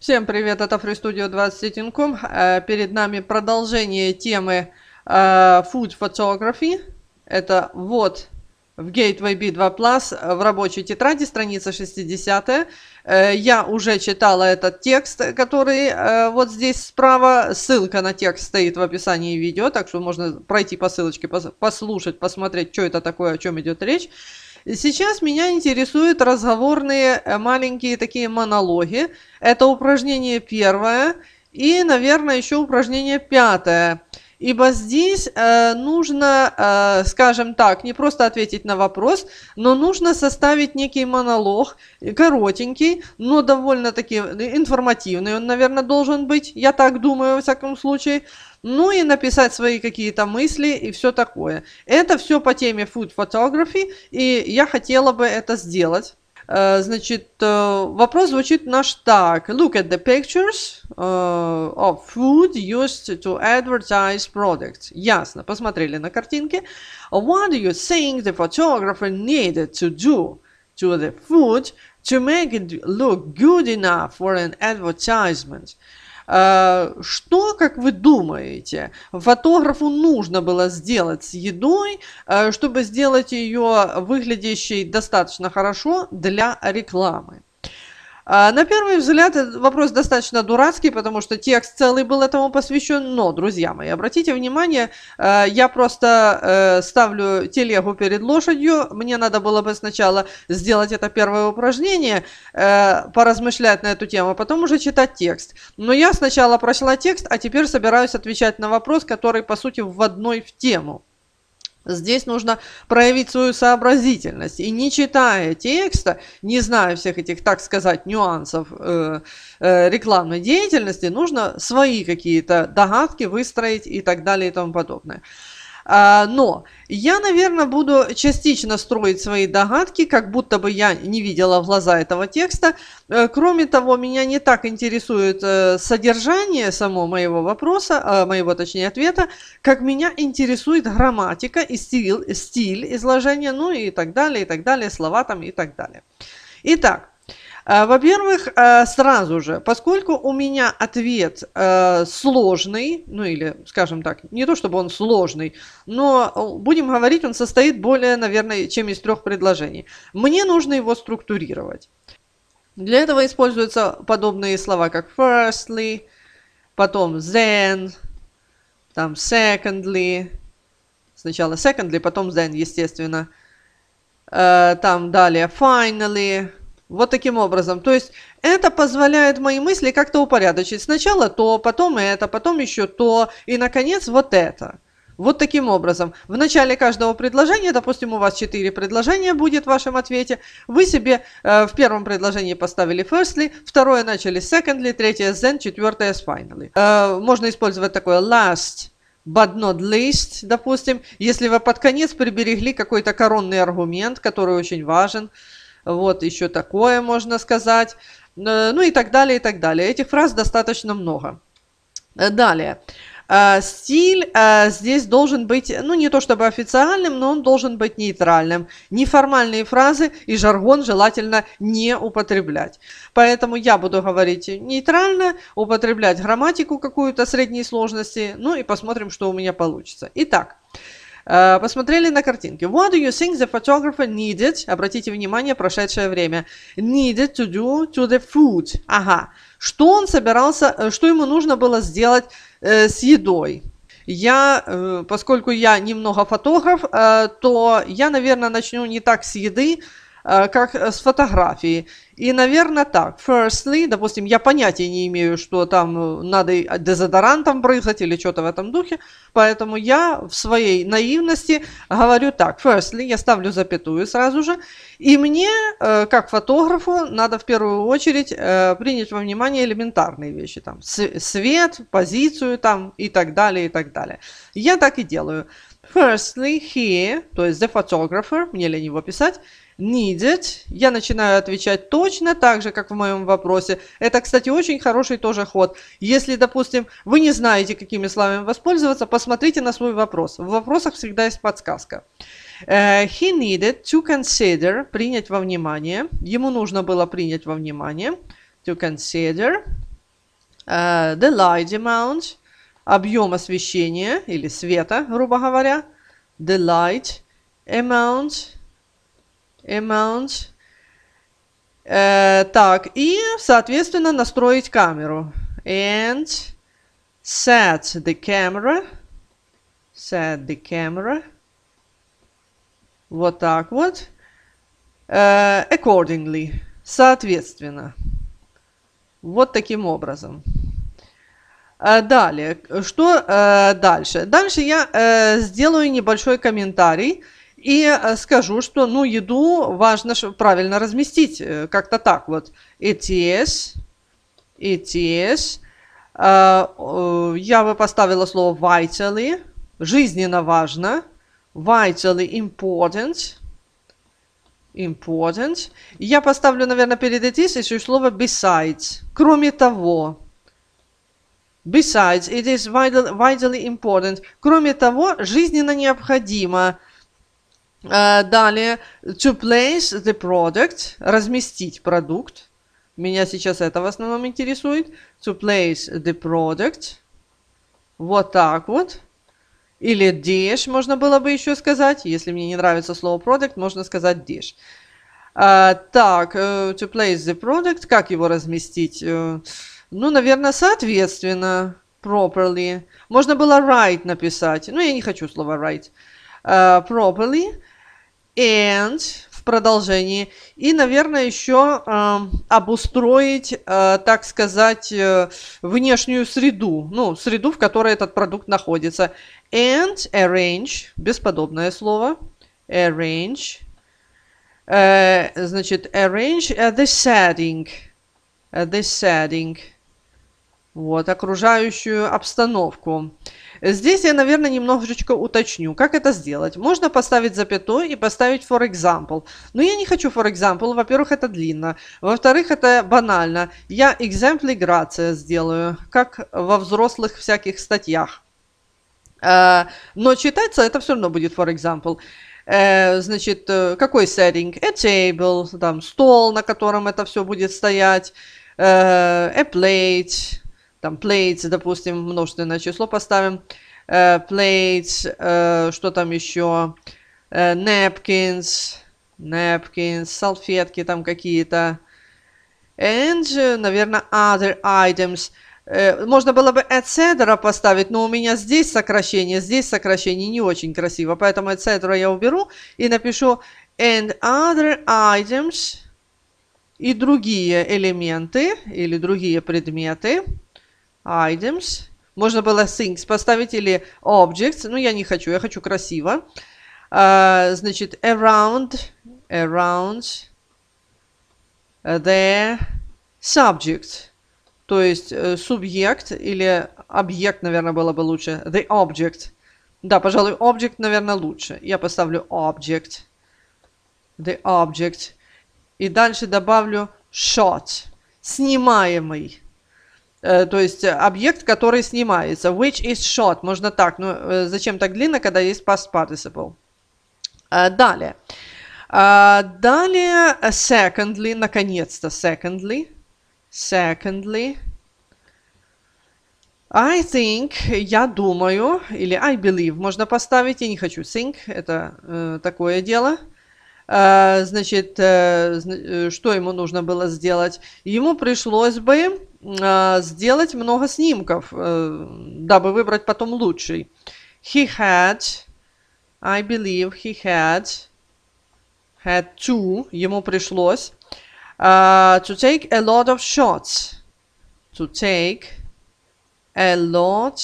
Всем привет, это Free Studio 21.com. Перед нами продолжение темы э, Food Photography. Это вот в Gateway B2 Plus в рабочей тетради, страница 60. Э, я уже читала этот текст, который э, вот здесь справа. Ссылка на текст стоит в описании видео, так что можно пройти по ссылочке, послушать, посмотреть, что это такое, о чем идет речь. Сейчас меня интересуют разговорные э, маленькие такие монологи. Это упражнение первое и, наверное, еще упражнение пятое. Ибо здесь э, нужно, э, скажем так, не просто ответить на вопрос, но нужно составить некий монолог, э, коротенький, но довольно-таки э, информативный. Он, наверное, должен быть, я так думаю, во всяком случае ну и написать свои какие-то мысли и все такое. Это все по теме food photography, и я хотела бы это сделать. Значит, вопрос звучит наш так. Look at the pictures of food used to advertise products. Ясно, посмотрели на картинки. What do you think the photographer needed to do to the food to make it look good enough for an advertisement? Э, что, как вы думаете, фотографу нужно было сделать с едой, э, чтобы сделать ее выглядящей достаточно хорошо для рекламы? А, на первый взгляд э, вопрос достаточно дурацкий, потому что текст целый был этому посвящен, но, друзья мои, обратите внимание, э, я просто э, ставлю телегу перед лошадью, мне надо было бы сначала сделать это первое упражнение, поразмышлять на эту тему, а потом уже читать текст. Но я сначала прочла текст, а теперь собираюсь отвечать на вопрос, который, по сути, в одной в тему. Здесь нужно проявить свою сообразительность. И не читая текста, не зная всех этих, так сказать, нюансов э, э, рекламной деятельности, нужно свои какие-то догадки выстроить и так далее и тому подобное. А, но я, наверное, буду частично строить свои догадки, как будто бы я не видела в глаза этого текста. Э, кроме того, меня не так интересует э, содержание самого моего вопроса, а, моего, точнее, ответа, как меня интересует грамматика и стиль, стиль изложения, ну и так далее, и так далее, слова там и так далее. Итак, а, во-первых, а, сразу же, поскольку у меня ответ а, сложный, ну или, скажем так, не то чтобы он сложный, но будем говорить, он состоит более, наверное, чем из трех предложений. Мне нужно его структурировать. Для этого используются подобные слова, как firstly, потом then, там secondly, сначала secondly, потом then, естественно, э, там далее finally, вот таким образом. То есть это позволяет мои мысли как-то упорядочить. Сначала то, потом это, потом еще то, и, наконец, вот это. Вот таким образом. В начале каждого предложения, допустим, у вас 4 предложения будет в вашем ответе, вы себе э, в первом предложении поставили firstly, второе начали secondly, третье then, четвертое is finally. Э, можно использовать такое last but not least, допустим, если вы под конец приберегли какой-то коронный аргумент, который очень важен, вот еще такое можно сказать, э, ну и так далее, и так далее. Этих фраз достаточно много. Э, далее. Э, стиль здесь должен быть, ну не то чтобы официальным, но он должен быть нейтральным. Неформальные фразы и жаргон желательно не употреблять. Поэтому я буду говорить нейтрально, употреблять грамматику какую-то средней сложности, ну и посмотрим, что у меня получится. Итак, Э, посмотрели на картинки. What do you think the photographer needed, обратите внимание, прошедшее время, needed to do to the food? Ага. Что он собирался, э, что ему нужно было сделать э, с едой? Я, э, поскольку я немного фотограф, то я, наверное, начну не так с еды, Э, как э, с фотографией И, наверное, так. Firstly, допустим, я понятия не имею, что там э, надо а, дезодорантом брызгать или что-то в этом духе, поэтому я в своей наивности говорю так. Firstly, я ставлю запятую сразу же, и мне, как фотографу, надо в первую очередь принять во внимание элементарные вещи, там, свет, позицию там и так далее, и так далее. Я так и делаю. Firstly, he, то есть the photographer, мне лень его писать, needed. Я начинаю отвечать точно так же, как в моем вопросе. Это, кстати, очень хороший тоже ход. Если, допустим, вы не знаете, какими словами воспользоваться, посмотрите на свой вопрос. В вопросах всегда есть подсказка. Э, he needed to consider, принять во внимание. Ему нужно было принять во внимание. To consider uh, the light amount, объем освещения или света, грубо говоря. The light amount amount. Э, так, и, соответственно, настроить камеру. And set the camera. Set the camera. Вот так вот. Э, accordingly. Соответственно. Вот таким образом. Э, далее, что э, дальше? Дальше я э, сделаю небольшой комментарий и э, скажу, что ну, еду важно правильно разместить, э, как-то так вот. ETS, ETS. Э, я бы поставила слово vitally, жизненно важно. Vitally important. Important. Я поставлю, наверное, перед ETS еще слово besides. Кроме того, Besides, it is vitally important. Кроме того, жизненно необходимо. Э, Далее, to place the product, разместить продукт. Меня сейчас это в основном интересует. To place the product. Вот так вот. Или dish можно было бы еще сказать. Если мне не нравится слово product, можно сказать dish. Э, так, э, to place the product. Как его разместить? ну, наверное, соответственно. Properly. Можно было write написать. Ну, я не хочу слово write. Uh, properly and в продолжении. И, наверное, еще э, обустроить, э, так сказать, э, внешнюю среду, ну, среду, в которой этот продукт находится. And arrange, бесподобное слово, arrange, э, значит, arrange э, the setting, э, the setting, вот, окружающую обстановку. Здесь я, наверное, немножечко уточню, как это сделать. Можно поставить запятую и поставить for example. Но я не хочу for example. Во-первых, это длинно. Во-вторых, это банально. Я example грация сделаю, как во взрослых всяких статьях. Э, но читается это все равно будет for example э, значит, э, какой setting? A table, там, стол, на котором это все будет стоять, a plate, там plates, допустим, множественное число поставим, э, plates, э, что там еще, э, napkins, napkins, салфетки там какие-то, and, наверное, other items. Э, можно было бы etc поставить, но у меня здесь сокращение, здесь сокращение не очень красиво, поэтому etc я уберу и напишу and other items и другие элементы или другие предметы items. Можно было things поставить или objects. Ну, я не хочу, я хочу красиво. Uh, значит, around, around э, the subject. То есть э, субъект или объект, наверное, было бы лучше. The object. Да, пожалуй, object, наверное, лучше. Я поставлю object. The object. И дальше добавлю shot. Снимаемый. Э, то есть э, объект, который снимается. Which is shot. Можно так. Но ну, э, зачем так длинно, когда есть past participle? Далее. Далее, secondly, наконец-то, secondly, secondly, I think, я думаю, или I believe можно поставить, я не хочу think, это э, такое дело. Э, значит, э, что ему нужно было сделать? Ему пришлось бы а, сделать много снимков, э, дабы выбрать потом лучший. He had, I believe he had, had to, ему пришлось, uh, to take a lot of shots. To take a lot,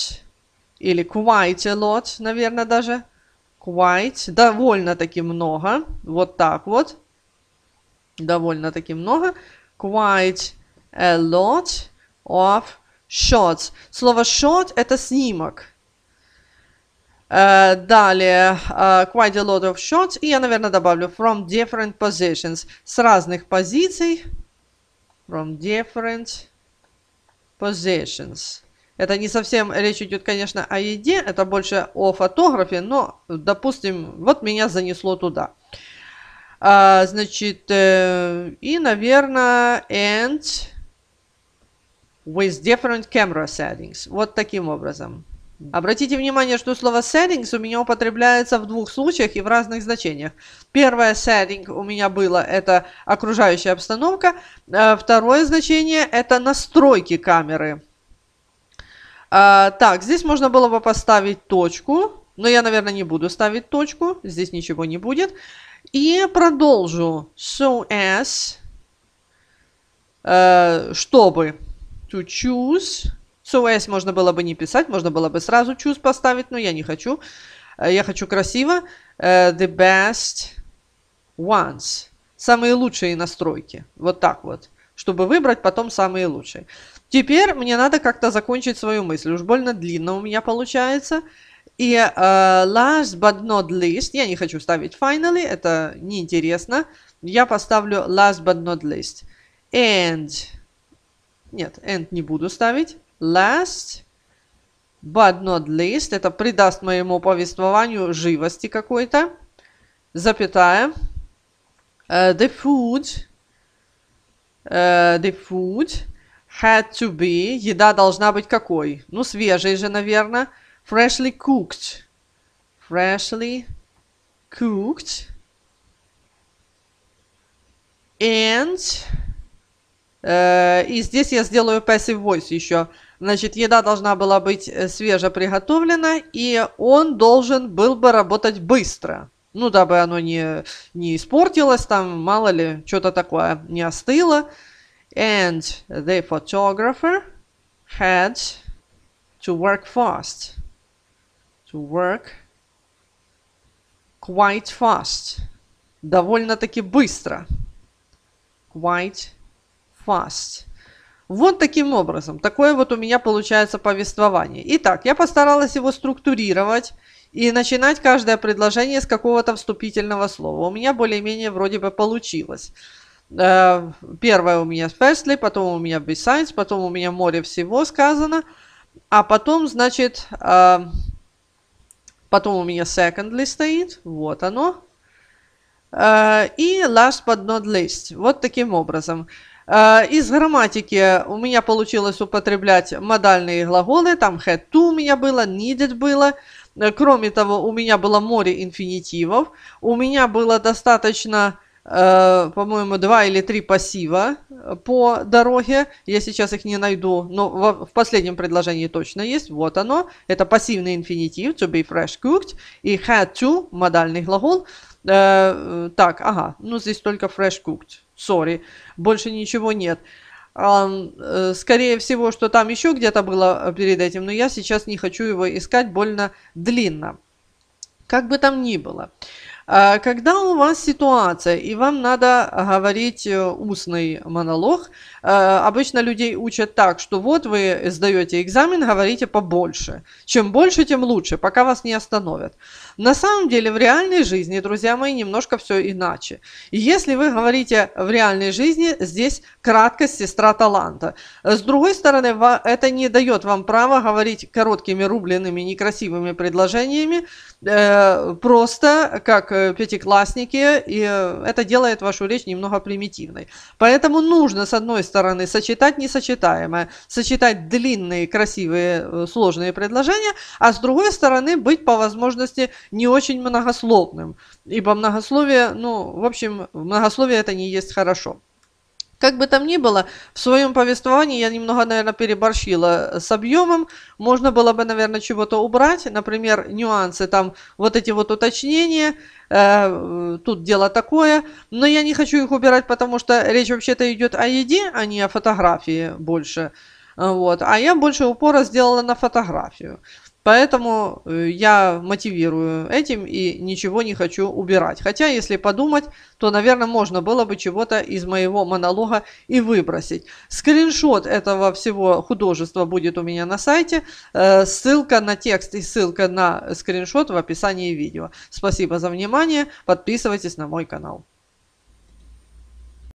или quite a lot, наверное, даже. Quite, довольно-таки много, вот так вот. Довольно-таки много. Quite a lot of shots. Слово shot – это снимок. Uh, далее, uh, quite a lot of shots. И я, наверное, добавлю from different positions. С разных позиций. From different positions. Это не совсем речь идет, конечно, о еде, это больше о фотографии, но, допустим, вот меня занесло туда. А, значит, э, и, наверное, and with different camera settings. Вот таким образом. Обратите внимание, что слово settings у меня употребляется в двух случаях и в разных значениях. Первое setting у меня было это окружающая обстановка. Э, второе значение это настройки камеры. Э, так, здесь можно было бы поставить точку, но я, наверное, не буду ставить точку. Здесь ничего не будет. И продолжу. So as э, чтобы to choose. So as можно было бы не писать, можно было бы сразу choose поставить, но я не хочу. Э, я хочу красиво. Э, the best ones. Самые лучшие настройки. Вот так вот. Чтобы выбрать потом самые лучшие. Теперь мне надо как-то закончить свою мысль. Уж больно длинно у меня получается. И uh, last but not least, я не хочу ставить finally, это неинтересно. Я поставлю last but not least. And нет, and не буду ставить. Last but not least. Это придаст моему повествованию живости какой-то. Запятая. Uh, the food. Uh, the food had to be. Еда должна быть какой? Ну, свежей же, наверное. Freshly cooked. Freshly cooked. And Э, и здесь я сделаю passive voice еще. Значит, еда должна была быть э, свеже приготовлена, и он должен был бы работать быстро. Ну, дабы оно не, не испортилось, там, мало ли, что-то такое не остыло. And the photographer had to work fast. To work quite fast. Довольно-таки быстро. Quite fast. Вот таким образом. Такое вот у меня получается повествование. Итак, я постаралась его структурировать и начинать каждое предложение с какого-то вступительного слова. У меня более-менее вроде бы получилось. Э, первое у меня firstly, потом у меня besides, потом у меня море всего сказано. А потом, значит, э, потом у меня secondly стоит. Вот оно. Э, и last but not least. Вот таким образом. Из грамматики у меня получилось употреблять модальные глаголы, там had to у меня было, needed было. Кроме того, у меня было море инфинитивов, у меня было достаточно, по-моему, два или три пассива по дороге. Я сейчас их не найду, но в последнем предложении точно есть. Вот оно. Это пассивный инфинитив, to be fresh cooked, и had to, модальный глагол. Э, э, так, ага, ну здесь только fresh cooked Сори, больше ничего нет. Э, скорее всего, что там еще где-то было э, перед этим, но я сейчас не хочу его искать больно длинно. Как бы там ни было. А, когда у вас ситуация, и вам надо э, говорить устный монолог – Э, обычно людей учат так, что вот вы сдаете экзамен, говорите побольше. Чем больше, тем лучше, пока вас не остановят. На самом деле в реальной жизни, друзья мои, немножко все иначе. И если вы говорите в реальной жизни, здесь краткость сестра таланта. С другой стороны, это не дает вам права говорить короткими, рубленными, некрасивыми предложениями, э, просто как э, пятиклассники, и это делает вашу речь немного примитивной. Поэтому нужно, с одной стороны, стороны, сочетать несочетаемое, сочетать длинные, красивые, э, сложные предложения, а с другой стороны быть по возможности не очень многословным, ибо многословие, ну, в общем, многословие это не есть хорошо. Как бы там ни было, в своем повествовании я немного, наверное, переборщила с объемом. Можно было бы, наверное, чего-то убрать, например, нюансы, там вот эти вот уточнения, э, тут дело такое. Но я не хочу их убирать, потому что речь вообще-то идет о еде, а не о фотографии больше. Вот. А я больше упора сделала на фотографию. Поэтому э, я мотивирую этим и ничего не хочу убирать. Хотя, если подумать, то, наверное, можно было бы чего-то из моего монолога и выбросить. Скриншот этого всего художества будет у меня на сайте. Э, ссылка на текст и ссылка на скриншот в описании видео. Спасибо за внимание. Подписывайтесь на мой канал.